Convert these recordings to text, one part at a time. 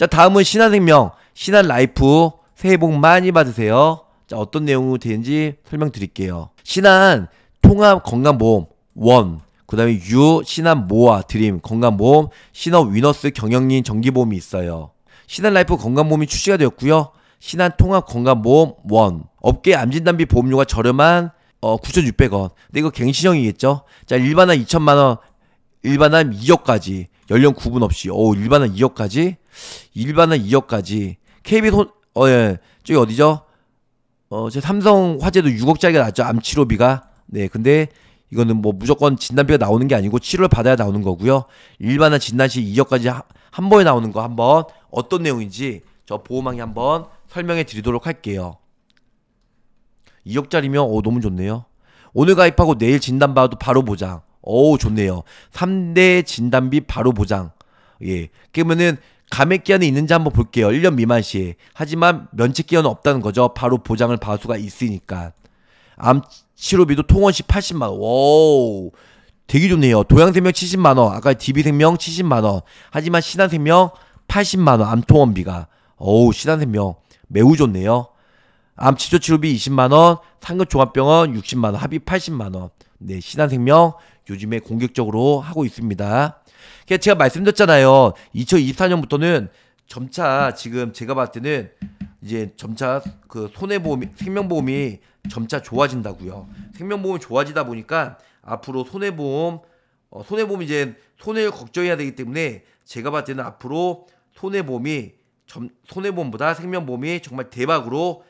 자, 다음은 신한생명, 신한라이프 새해 복 많이 받으세요. 자, 어떤 내용으로 되는지 설명드릴게요. 신한 통합 건강보험 원, 그 다음에 유, 신한 모아, 드림, 건강보험, 신한 위너스 경영인 정기보험이 있어요. 신한라이프 건강보험이 출시가 되었고요. 신한통합건강보험 원 업계 암진단비 보험료가 저렴한 어 9,600원 근데 이거 갱신형이겠죠 자 일반화 2천만원 일반화 2억까지 연령 구분 없이 오 일반화 2억까지 일반은 2억까지 KBS 혼, 어, 예. 저기 어디죠? 어, 제 삼성 화재도 6억짜리가 나왔죠 암치료비가. 네. 근데 이거는 뭐 무조건 진단비가 나오는 게 아니고 치료를 받아야 나오는 거고요. 일반은 진단 시 2억까지 하, 한 번에 나오는 거 한번 어떤 내용인지 저보호망에 한번 설명해 드리도록 할게요. 2억짜리면 어 너무 좋네요. 오늘 가입하고 내일 진단 받아도 바로 보장. 어우 좋네요. 3대 진단비 바로 보장. 예. 그러면은 감액 기한이 있는지 한번 볼게요. 1년 미만 시. 하지만 면책 기한은 없다는 거죠. 바로 보장을 받수가 있으니까. 암 치료비도 통원시 80만 원. 오. 되게 좋네요. 도양생명 70만 원, 아까 DB생명 70만 원. 하지만 신한생명 80만 원 암통원비가. 어우, 신한생명 매우 좋네요. 암 치료 치료비 20만 원, 상급 종합병원 60만 원, 합의 80만 원. 네, 신한생명 요즘에 공격적으로 하고 있습니다. 그러니까 제가 말씀드렸잖아요. 2024년부터는 점차 지금 제가 봤을 때는 이제 점차 그 손해보험이 생명보험이 점차 좋아진다고요. 생명보험이 좋아지다 보니까 앞으로 손해보험 어, 손해보험 이제 손해를 걱정해야 되기 때문에 제가 봤을 때는 앞으로 손해보험이 점, 손해보험보다 생명보험이 정말 대박으로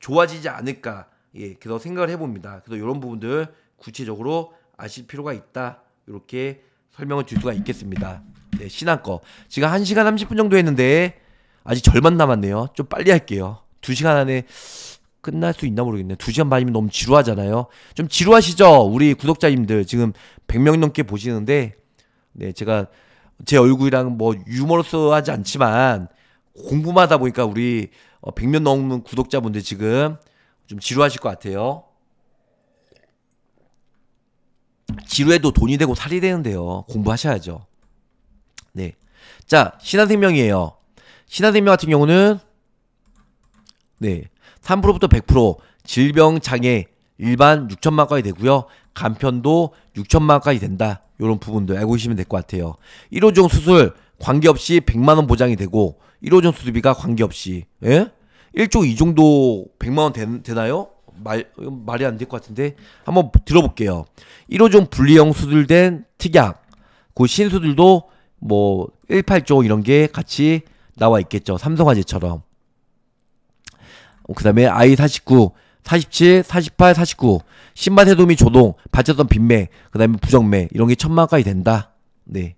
좋아지지 않을까 예, 그래서 생각을 해봅니다. 그래서 이런 부분들 구체적으로 아실 필요가 있다 이렇게 설명을 줄 수가 있겠습니다. 네, 신한 거. 지금 1시간 30분 정도 했는데 아직 절반 남았네요. 좀 빨리 할게요. 2시간 안에 끝날 수 있나 모르겠네요. 2시간 반이면 너무 지루하잖아요. 좀 지루하시죠? 우리 구독자님들 지금 100명 넘게 보시는데 네, 제가 제 얼굴이랑 뭐 유머러스하지 않지만 공부하다 보니까 우리 100명 넘는 구독자분들 지금 좀 지루하실 것 같아요. 지루해도 돈이 되고 살이 되는데요. 공부하셔야죠. 네. 자, 신한생명이에요. 신한생명 같은 경우는 네. 3%부터 100% 질병 장애 일반 6천만 까지 되고요. 간편도 6천만 까지 된다. 요런 부분도 알고 계시면 될 것 같아요. 1호종 수술 관계없이 100만 원 보장이 되고 1호종 수술비가 관계없이 예? 1조 2정도 100만 원 되나요? 말, 말이 안 될 것 같은데 한번 들어볼게요. 1호종 분리형 수술된 특약 그 신수들도 뭐 18종 이런 게 같이 나와 있겠죠. 삼성화재처럼. 그 다음에 I49, 47, 48, 49 신마세도 미 조동, 받쳤던 빈매그 다음에 부정매 이런 게 천만까지 된다. 네.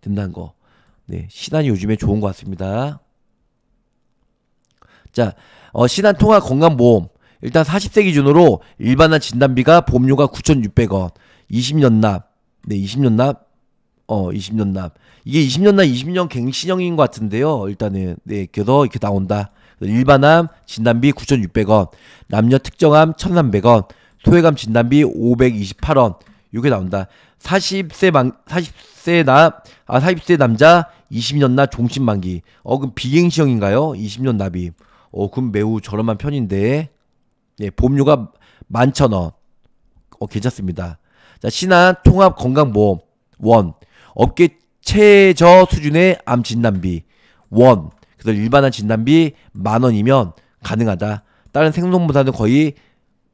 된다는 거. 네. 시단이 요즘에 좋은 것 같습니다. 자, 어, 신한통화 건강보험 일단 40세 기준으로 일반화 진단비가 보험료가 9,600원 20년 납 네, 20년 납 어, 20년 납 이게 20년 납 20년 갱신형인 것 같은데요. 일단은 네, 그래서 이렇게 나온다. 일반암 진단비 9,600원, 남녀 특정암 1,300원, 소외감 진단비 528원. 이게 나온다. 40세 만 40세 남아 40세 남자 20년 납 종신 만기. 어 그럼 비갱신형인가요? 20년 납이. 어, 그럼 매우 저렴한 편인데, 예, 보험료가 만천 원. 어, 괜찮습니다. 자, 신한 통합 건강보험. 원. 업계 최저 수준의 암 진단비. 원. 그래서 일반한 진단비 만 원이면 가능하다. 다른 생존보다는 거의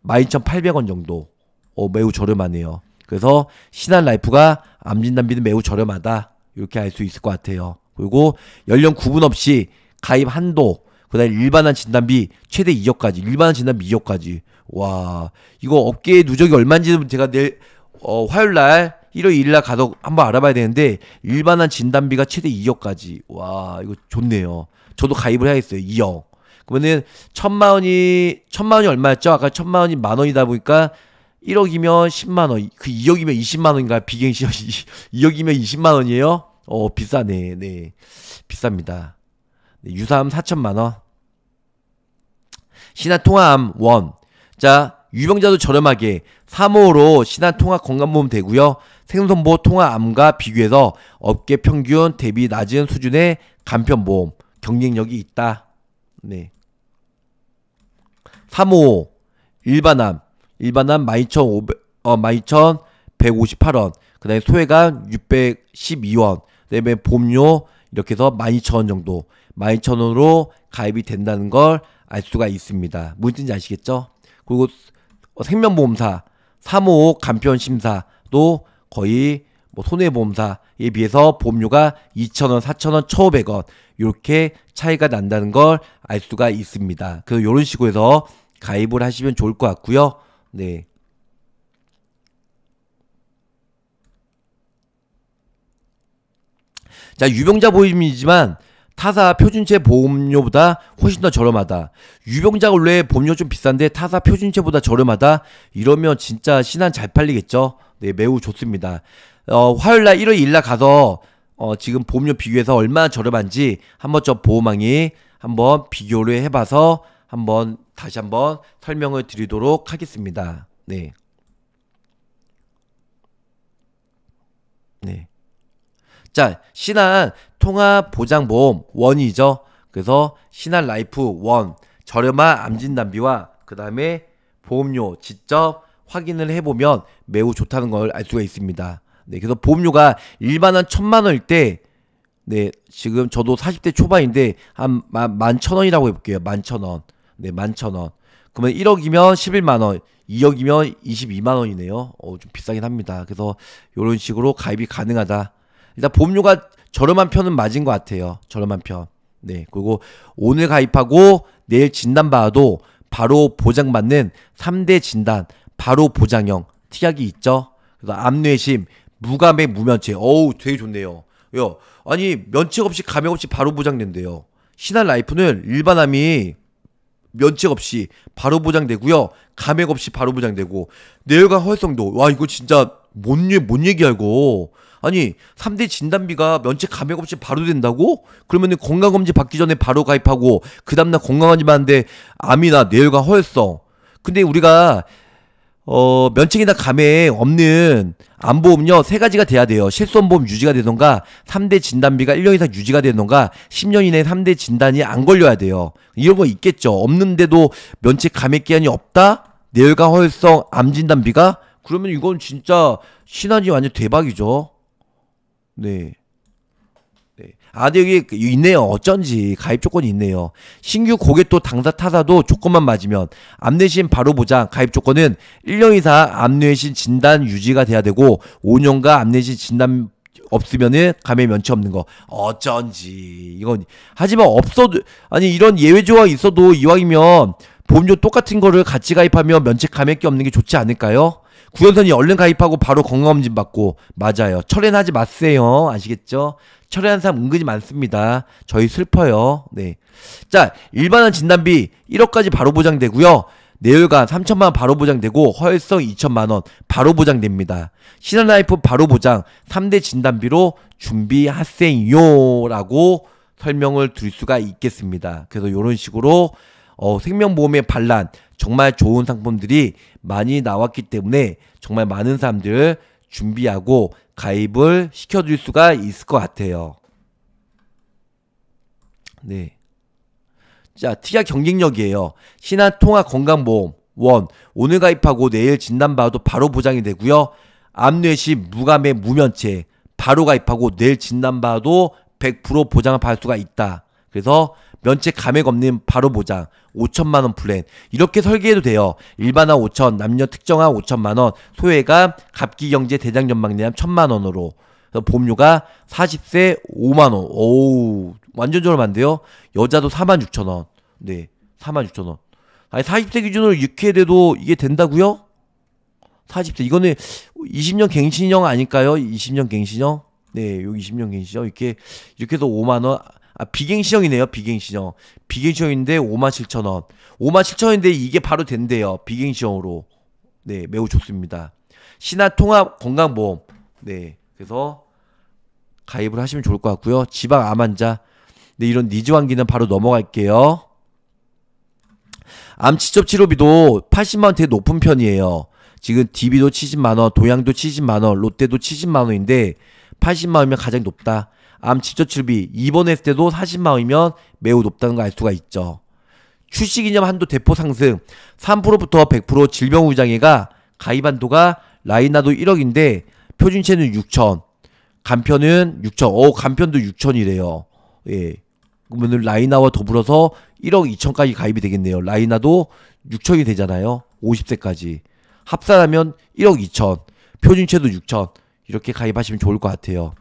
12,800원 정도. 어, 매우 저렴하네요. 그래서 신한 라이프가 암 진단비는 매우 저렴하다. 이렇게 알 수 있을 것 같아요. 그리고 연령 구분 없이 가입 한도 그다음에 일반한 진단비 최대 2억까지, 일반한 진단비 2억까지. 와, 이거 업계의 누적이 얼마인지는 제가 내일 어, 화요일 날 1월 2일 날 가서 한번 알아봐야 되는데 일반한 진단비가 최대 2억까지. 와, 이거 좋네요. 저도 가입을 해야겠어요. 2억. 그러면은 천만 원이 천만 원이 얼마였죠? 아까 천만 원이 만 원이다 보니까 1억이면 10만 원, 그 2억이면 20만 원인가? 비갱시 2억이면 20만 원이에요? 어, 비싸네. 네. 비쌉니다. 유사함 4천만 원. 신한통화암 원. 자, 유병자도 저렴하게 3호로 신한통합 건강보험 되고요. 생선보 통화암과 비교해서 업계 평균 대비 낮은 수준의 간편보험 경쟁력이 있다. 네. 3호 일반암 일반암 12,500 어, 12,158원. 그다음에 소외감 612원. 그다음에 보험료 이렇게 해서 12,000원 정도. 12,000원으로 가입이 된다는 걸 알 수가 있습니다. 무슨지 아시겠죠? 그리고 생명보험사 3호 간편 심사도 거의 뭐 손해보험사에 비해서 보험료가 2,000원, 4,000원, 1,500원 이렇게 차이가 난다는 걸 알 수가 있습니다. 그래서 이런 식으로 해서 가입을 하시면 좋을 것 같고요. 네. 자, 유병자 보험이지만 타사 표준체 보험료보다 훨씬 더 저렴하다. 유병자 원래 보험료 좀 비싼데 타사 표준체보다 저렴하다. 이러면 진짜 신한 잘 팔리겠죠? 네, 매우 좋습니다. 어, 화요일 날 1월 1일 날 가서 어, 지금 보험료 비교해서 얼마나 저렴한지 한번 저 보험왕이 한번 비교를 해봐서 한번 다시 한번 설명을 드리도록 하겠습니다. 네. 네. 자, 신한 통합보장보험 원이죠. 그래서 신한 라이프 원 저렴한 암진 담비와 그다음에 보험료 직접 확인을 해보면 매우 좋다는 걸 알 수가 있습니다. 네, 그래서 보험료가 일반한 천만 원일 때, 네, 지금 저도 40대 초반인데, 한, 만, 만천 원이라고 해볼게요. 만 천 원. 네, 만 천 원. 그러면 1억이면 11만 원, 2억이면 22만 원이네요. 어, 좀 비싸긴 합니다. 그래서, 이런 식으로 가입이 가능하다. 일단 보험료가 저렴한 편은 맞은 것 같아요. 저렴한 편. 네. 그리고 오늘 가입하고 내일 진단 받아도 바로 보장받는 3대 진단, 바로 보장형 특약이 있죠. 그래서 암뇌심, 무감의 무면체. 어우, 되게 좋네요. 요 아니 면책 없이 감액 없이 바로 보장된대요. 신한 라이프는 일반암이 면책 없이 바로 보장되고요. 감액 없이 바로 보장되고 뇌혈관 활성도 와 이거 진짜 뭔, 뭔 얘기야 이거 아니 3대 진단비가 면책 감액 없이 바로 된다고? 그러면 건강검진 받기 전에 바로 가입하고 그 다음날 건강검진받는데 암이나 뇌혈과 허혈성 근데 우리가 어, 면책이나 감액 없는 암보험료세 가지가 돼야 돼요. 실손보험 유지가 되던가, 3대 진단비가 1년 이상 유지가 되던가, 10년 이내에 3대 진단이 안 걸려야 돼요. 이런 거 있겠죠. 없는데도 면책 감액 기한이 없다? 뇌혈과 허혈성 암 진단비가? 그러면 이건 진짜 신한이 완전 대박이죠. 네. 네. 아, 근데 여기 그 있네요. 어쩐지 가입 조건이 있네요. 신규 고객 또 당사 타사도 조건만 맞으면 암내신 바로 보장 가입 조건은 1년 이상 암내신 진단 유지가 돼야 되고 5년간 암내신 진단 없으면은 감염 면치 없는 거 어쩐지 이건 하지만 없어도 아니 이런 예외 조항 있어도 이왕이면 보험료 똑같은 거를 같이 가입하면 면책 감액이 없는 게 좋지 않을까요? 구연선이 얼른 가입하고 바로 건강검진 받고 맞아요. 철회 하지 마세요. 아시겠죠? 철회한 사람 은근히 많습니다. 저희 슬퍼요. 네. 자, 일반한 진단비 1억까지 바로 보장되고요. 내열관 3천만 원 바로 보장되고 허혈성 2천만 원 바로 보장됩니다. 신한라이프 바로 보장 3대 진단비로 준비하세요라고 설명을 드릴 수가 있겠습니다. 그래서 이런 식으로 어, 생명보험의 반란 정말 좋은 상품들이 많이 나왔기 때문에 정말 많은 사람들 준비하고 가입을 시켜줄 수가 있을 것 같아요. 네. 자, 특약 경쟁력이에요. 신한통합건강보험 원 오늘 가입하고 내일 진단받아도 바로 보장이 되고요. 암뇌시 무감의 무면체 바로 가입하고 내일 진단받아도 100% 보장을 받을 수가 있다. 그래서 면책 감액 없는 바로 보장 5천만 원 플랜 이렇게 설계해도 돼요. 일반화 5천, 남녀 특정화 5천만 원, 소외가 갑기 경제 대장 전망대함 1천만 원으로 보험료가 40세 5만 원. 오우 완전 저렴한데요. 여자도 4만 6천 원. 네, 4만 6천 원. 아니 40세 기준으로 이렇게 돼도 이게 된다고요? 40세 이거는 20년 갱신형 아닐까요? 20년 갱신형? 네, 요 20년 갱신형 이렇게 이렇게 해서 5만 원 아, 비갱시형이네요비갱시형비갱시형인데 57,000원. 57,000원인데 이게 바로 된대요. 비갱시형으로 네, 매우 좋습니다. 신화통합 건강보험. 네, 그래서 가입을 하시면 좋을 것 같고요. 지방 암 환자. 네, 이런 니즈 환기는 바로 넘어갈게요. 암치접 치료비도 80만 원 되게 높은 편이에요. 지금 DB도 70만 원, 도양도 70만 원, 롯데도 70만 원인데 80만 원이면 가장 높다. 암 치료치료비 입원했을 때도 40만 원이면 매우 높다는 걸 알 수가 있죠. 출시기념 한도 대폭 상승 3%부터 100% 질병후장애가 가입 한도가 라인나도 1억인데 표준체는 6천 간편은 6천 어 간편도 6천이래요 예 그러면 라이나와 더불어서 1억 2천까지 가입이 되겠네요 라이나도 6천이 되잖아요 50세까지 합산하면 1억 2천 표준체도 6천 이렇게 가입하시면 좋을 것 같아요.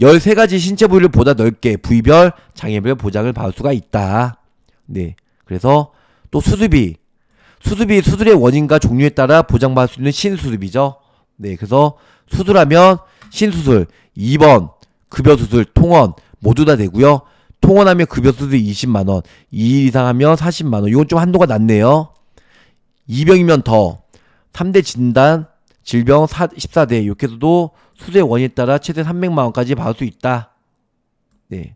13가지 신체 부위를 보다 넓게 부위별 장애별 보장을 받을 수가 있다. 네. 그래서 또 수술비. 수술비 수술의 원인과 종류에 따라 보장받을 수 있는 신수술비죠. 네. 그래서 수술하면 신수술, 2번 급여 수술, 통원 모두 다 되고요. 통원하면 급여 수술 20만 원, 2일 이상 하면 40만 원. 이건 좀 한도가 낮네요. 2병이면 더 3대 진단 질병 14대 이렇게 해서도 수술의 원에 따라 최대 300만 원까지 받을 수 있다. 네.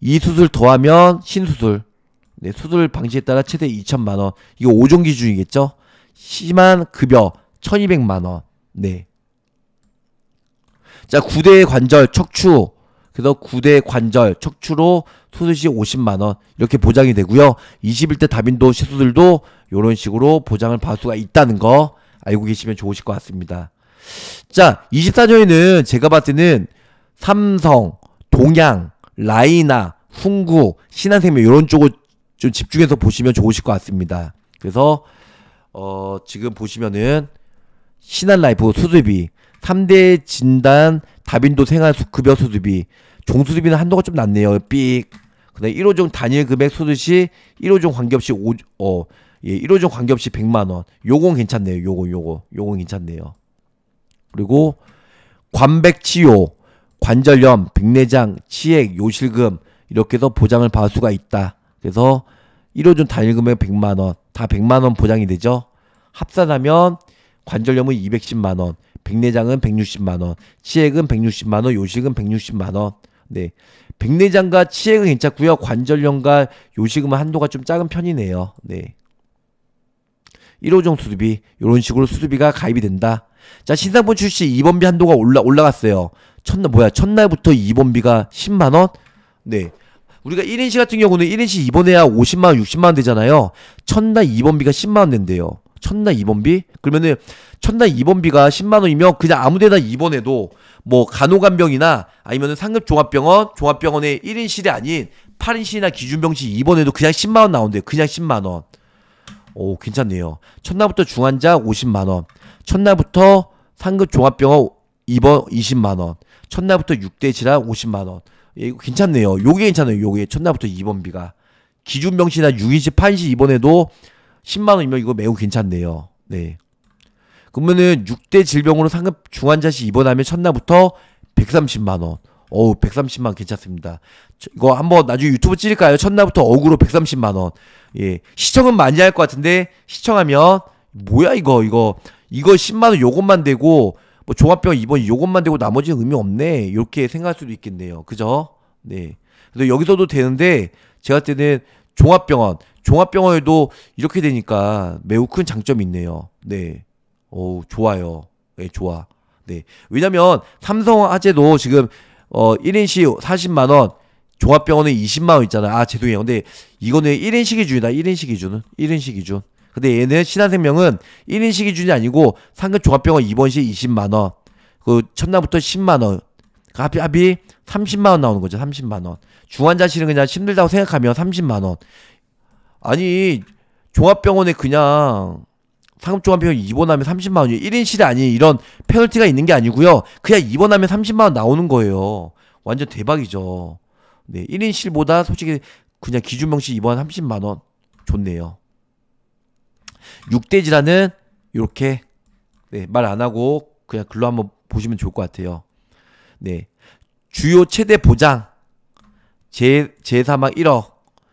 이 수술 더하면 신수술. 네, 수술 방식에 따라 최대 2천만 원. 이거 5종 기준이겠죠? 심한 급여 1,200만 원. 네. 자, 9대 관절 척추. 그래서 9대 관절 척추로 수술시 50만 원 이렇게 보장이 되고요. 21대 다빈도 시술들도 이런 식으로 보장을 받을 수가 있다는 거 알고 계시면 좋으실 것 같습니다. 자, 24조에는 제가 봤을 때는 삼성, 동양, 라이나, 훈구, 신한생명 이런 쪽을 좀 집중해서 보시면 좋으실 것 같습니다. 그래서 어, 지금 보시면은 신한라이프 수수비, 3대 진단 다빈도 생활급여 수수비, 종수수비는 한도가 좀 낮네요. 삑. 그다음에 1호종 단일 금액 수수시 1호종 관계없이 5 어, 예, 1호종 관계없이 100만 원. 요건 괜찮네요. 요거 요거. 요건 괜찮네요. 그리고 관백치료, 관절염, 백내장, 치액, 요실금 이렇게 해서 보장을 받을 수가 있다. 그래서 1호준 단일금액 100만 원, 다 100만 원 보장이 되죠. 합산하면 관절염은 210만 원, 백내장은 160만 원, 치액은 160만 원, 요실금 160만 원. 네. 백내장과 치액은 괜찮고요. 관절염과 요실금은 한도가 좀 작은 편이네요. 네. 1호종 수수비 이런 식으로 수수비가 가입이 된다. 자, 신상품 출시 2번비 한도가 올라, 올라갔어요. 첫날, 뭐야, 첫날부터 2번비가 10만원? 네. 우리가 1인시 같은 경우는 1인시 입원해야 50만원, 60만원 되잖아요. 첫날 입원비가 10만원 된대요. 첫날 입원비? 그러면은 첫날 입원비가 10만원이면 그냥 아무데나 입원해도 뭐 간호간병이나 아니면은 상급종합병원, 종합병원의 1인실이 아닌 8인실이나 기준병실 입원해도 그냥 10만원 나온대요. 그냥 10만원. 오, 괜찮네요. 첫날부터 중환자 50만원. 첫날부터 상급 종합병원 입원 20만원. 첫날부터 6대 질환 50만원. 예, 이거 괜찮네요. 요게 괜찮아요. 요게 첫날부터 입원비가. 기준 병실이나 6인시, 8인시 입원해도 10만원이면 이거 매우 괜찮네요. 네. 그러면은 6대 질병으로 상급 중환자실 입원하면 첫날부터 130만원. 어우, 130만 괜찮습니다. 이거 한번 나중에 유튜브 찍을까요? 첫날부터 억으로 130만 원. 예. 시청은 많이 할 것 같은데 시청하면 뭐야 이거 이거 이거 10만 원 요것만 되고 뭐 종합병 이번 요것만 되고 나머지는 의미 없네. 이렇게 생각할 수도 있겠네요. 그죠? 네. 근데 여기서도 되는데 제가 때는 종합병원, 종합병원에도 이렇게 되니까 매우 큰 장점이 있네요. 네. 오, 좋아요. 네, 좋아. 네. 왜냐면 삼성 화재도 지금 어 1인시 40만 원, 종합병원에 20만 원 있잖아. 요 아, 죄송해요. 근데 이거는 1인시 기준이다. 1인시 기준은. 1인시 기준. 근데 얘는 신한생명은 1인시 기준이 아니고 상급 종합병원 입원시 20만 원. 그 첫날부터 10만 원. 그 합이 합이 30만 원 나오는 거죠. 30만 원. 중환자실은 그냥 힘들다고 생각하면 30만 원. 아니, 종합병원에 그냥 상급종합병원 입원하면 30만 원이에요. 1인실이 아닌 이런 페널티가 있는 게 아니고요. 그냥 입원하면 30만 원 나오는 거예요. 완전 대박이죠. 네, 1인실보다 솔직히 그냥 기준명시 입원 30만원 좋네요. 6대 지라는 이렇게 네, 말 안 하고 그냥 글로 한번 보시면 좋을 것 같아요. 네. 주요 최대 보장 제, 제사망 1억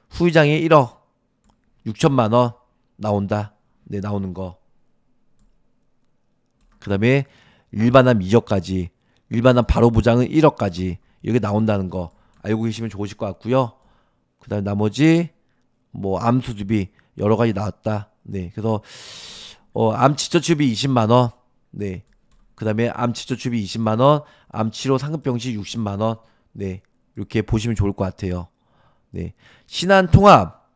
후유장애 1억 6천만 원 나온다. 네, 나오는 거. 그다음에 일반암 2억까지 일반암 바로 보장은 1억까지 여기 나온다는 거. 알고 계시면 좋으실 것 같고요. 그다음 에 나머지 뭐암 수술비 여러 가지 나왔다. 네, 그래서 어, 암 치료 치료비 20만 원. 네, 그다음에 암 치료 치료비 20만 원, 암 치료 상급병시 60만 원. 네, 이렇게 보시면 좋을 것 같아요. 네, 신한 통합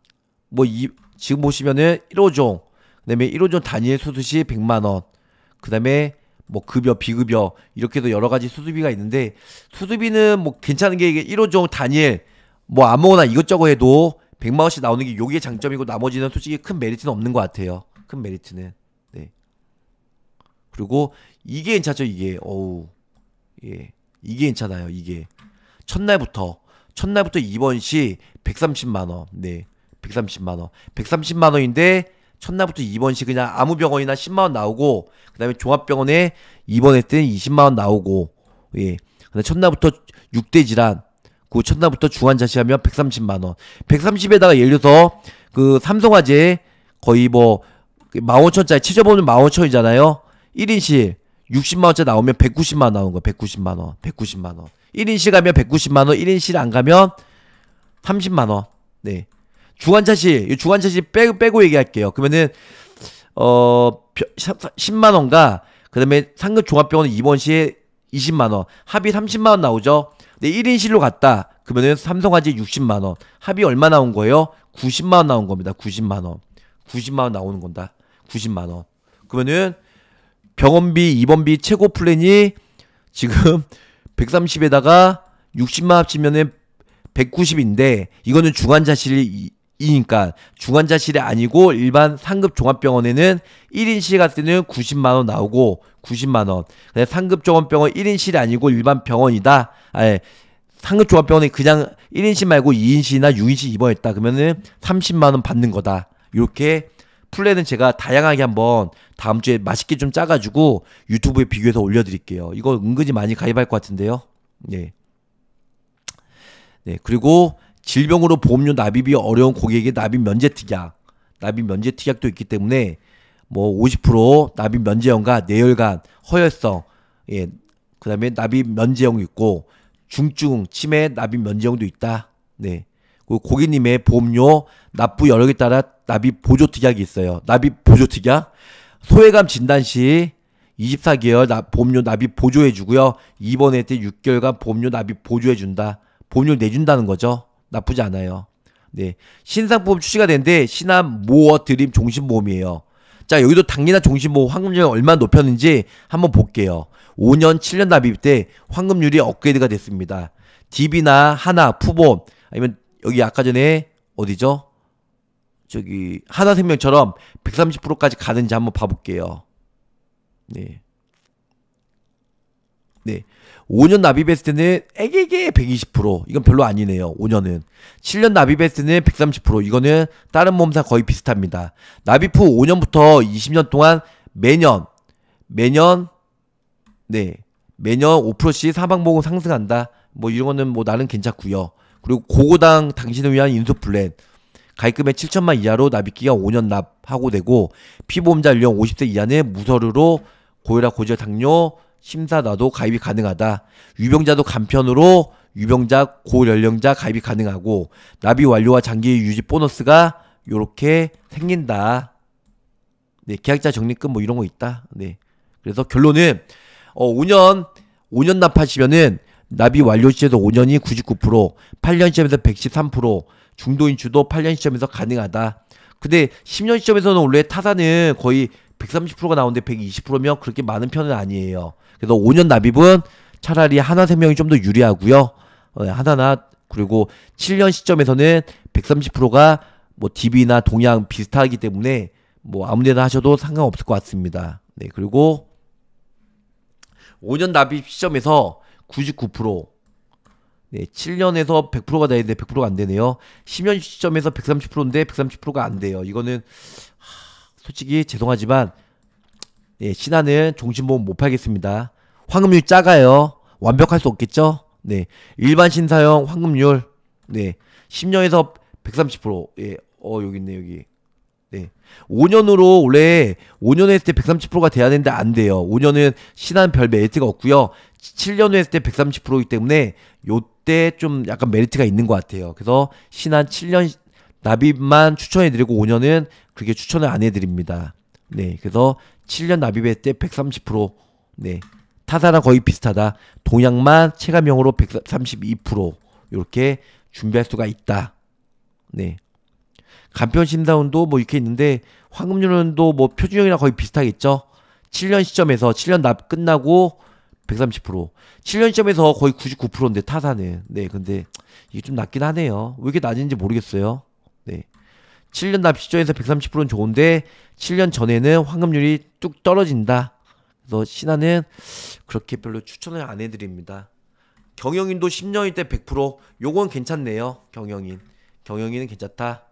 뭐 이, 지금 보시면은 1호종, 그다음에 1호종 단일 수술시 100만 원, 그다음에 뭐 급여, 비급여 이렇게 해서 여러 가지 수수비가 있는데 수수비는 뭐 괜찮은 게 이게 1호종 단일 뭐 아무거나 이것저것 해도 100만 원씩 나오는 게 요게 장점이고 나머지는 솔직히 큰 메리트는 없는 것 같아요. 큰 메리트는. 네. 그리고 이게 괜찮죠, 이게. 어우. 예. 이게 괜찮아요, 이게. 첫날부터 첫날부터 2번씩 130만 원. 네. 130만 원. 130만 원인데 첫날부터 입원시 그냥 아무 병원이나 10만원 나오고, 그 다음에 종합병원에 입원했을 때는 20만원 나오고, 예. 근데 첫날부터 6대 질환, 그 첫날부터 중환자시하면 130만원. 130에다가 예를 들어서 그 삼성화재 거의 뭐, 15,000짜리, 그 최저보는 15,000이잖아요? 1인실 60만원짜리 나오면 190만원 나오는 거야. 190만원, 190만원. 1인실 가면 190만원, 1인실 안 가면 30만원. 네. 주관차 씨, 주관차 씨 빼고, 빼고 얘기할게요. 그러면은, 어, 10만원과, 그 다음에 상급 종합병원 입원 시에 20만원, 합이 30만원 나오죠? 근데 1인실로 갔다. 그러면은 삼성화재 60만원. 합이 얼마 나온 거예요? 90만원 나온 겁니다. 90만원. 90만원 나오는 건다. 90만원. 그러면은 병원비, 입원비 최고 플랜이 지금 130에다가 60만 합치면은 190인데 이거는 중환자실 이니까 중환자실이 아니고 일반 상급 종합병원에는 1인실 같은 데는 90만 원 나오고 90만 원. 근 상급 종합병원 1인실이 아니고 일반 병원이다. 아니, 상급 종합병원에 그냥 1인실 말고 2인실이나 6인실 입원했다. 그러면은 30만 원 받는 거다. 이렇게 플랜은 제가 다양하게 한번 다음 주에 맛있게 좀 짜가지고 유튜브에 비교해서 올려드릴게요. 이거 은근히 많이 가입할 것 같은데요. 네. 네. 그리고 질병으로 보험료 납입이 어려운 고객에게 납입 면제 특약, 납입 면제 특약도 있기 때문에 뭐50% 납입 면제형과 내열관 허혈성, 예, 그다음에 납입 면제형 있고 중증 치매 납입 면제형도 있다. 네. 그 고객님의 보험료 납부 여력에 따라 납입 보조 특약이 있어요. 납입 보조 특약 소외감 진단 시 24개월 납, 보험료 납입 보조해주고요. 입원할 때 6개월간 보험료 납입 보조해준다. 보험료 내준다는 거죠. 나쁘지 않아요. 네. 신상품 출시가 되는데 신한 모어 드림 종신 보험이에요. 자, 여기도 당리나 종신 보험 환급률 얼마 나 높였는지 한번 볼게요. 5년 7년 납입 때 환급률이 업그레이드가 됐습니다. DB나 하나, 푸보험 아니면 여기 아까 전에 어디죠? 저기 하나생명처럼 130%까지 가는지 한번 봐 볼게요. 네. 네. 5년 나비베스트는 에게게 120% 이건 별로 아니네요. 5년은 7년 나비베스트는 130% 이거는 다른 몸사 거의 비슷합니다. 나비프 5년부터 20년 동안 매년 매년 네 매년 5%씩 사망보험 상승한다. 뭐 이런 거는 뭐 나는 괜찮고요. 그리고 고고당 당신을 위한 인수 플랜 가입금액 7천만 이하로 납입기간 5년 납하고 되고 피보험자 연령 50세 이하는 무서류로 고혈압 고지혈 당뇨 심사나도 가입이 가능하다. 유병자도 간편으로 유병자 고연령자 가입이 가능하고 나비 완료와 장기 유지 보너스가 요렇게 생긴다. 네, 계약자 적립금 뭐 이런 거 있다. 네. 그래서 결론은 어 5년 5년 납하시면은 나비 완료 시에서 5년이 99%, 8년 시점에서 113%, 중도인 주도 8년 시점에서 가능하다. 근데 10년 시점에서는 원래 타사는 거의 130%가 나오는데 120%면 그렇게 많은 편은 아니에요. 그래서 5년 납입은 차라리 하나 세 명이 좀 더 유리하고요. 어, 하나나 그리고 7년 시점에서는 130%가 뭐 DB나 동양 비슷하기 때문에 뭐 아무데나 하셔도 상관없을 것 같습니다. 네 그리고 5년 납입 시점에서 99% 네, 7년에서 100%가 되는데 100%가 안 되네요. 10년 시점에서 130%인데 130%가 안 돼요. 이거는 솔직히 죄송하지만 예, 신화는 종신보험 못 팔겠습니다. 황금률 작아요. 완벽할 수 없겠죠? 네. 일반 신사형 황금률 네. 10년에서 130%. 예. 어, 여기 있네, 여기. 네. 5년으로 원래 5년 했을 때 130%가 돼야 되는데 안 돼요. 5년은 신한 별 메리트가 없고요. 7년 했을 때 130%이기 때문에 요 때 좀 약간 메리트가 있는 것 같아요. 그래서 신한 7년 납입만 추천해드리고 5년은 그렇게 추천을 안 해드립니다. 네, 그래서 7년 납입했을 때 130%, 네, 타사랑 거의 비슷하다. 동양만 체감형으로 132% 이렇게 준비할 수가 있다. 네. 간편 심사원도 뭐 이렇게 있는데 황금률은도 뭐 표준형이랑 거의 비슷하겠죠. 7년 시점에서 7년 납 끝나고 130%. 7년 시점에서 거의 99%인데 타사는. 네, 근데 이게 좀 낮긴 하네요. 왜 이렇게 낮은지 모르겠어요. 7년 납입 시점에서 130%는 좋은데 7년 전에는 환급률이 뚝 떨어진다. 그래서 신한은 그렇게 별로 추천을 안 해드립니다. 경영인도 10년일 때 100% 요건 괜찮네요. 경영인. 경영인은 괜찮다.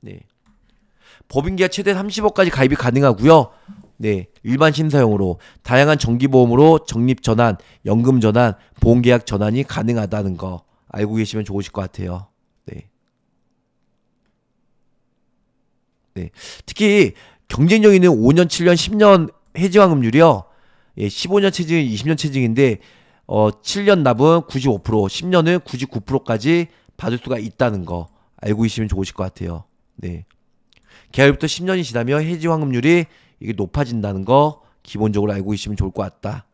네. 법인계약 최대 30억까지 가입이 가능하고요. 네. 일반 신사용으로 다양한 정기보험으로 적립 전환, 연금 전환, 보험계약 전환이 가능하다는 거 알고 계시면 좋으실 것 같아요. 네. 네. 특히 경쟁력 있는 5년, 7년, 10년 해지환급률이요. 예, 15년 체증, 20년 체증인데 어, 7년 납은 95%, 10년은 99%까지 받을 수가 있다는 거 알고 계시면 좋으실 것 같아요. 네. 계약부터 10년이 지나면 해지 환급률이 이게 높아진다는 거 기본적으로 알고 계시면 좋을 것 같다.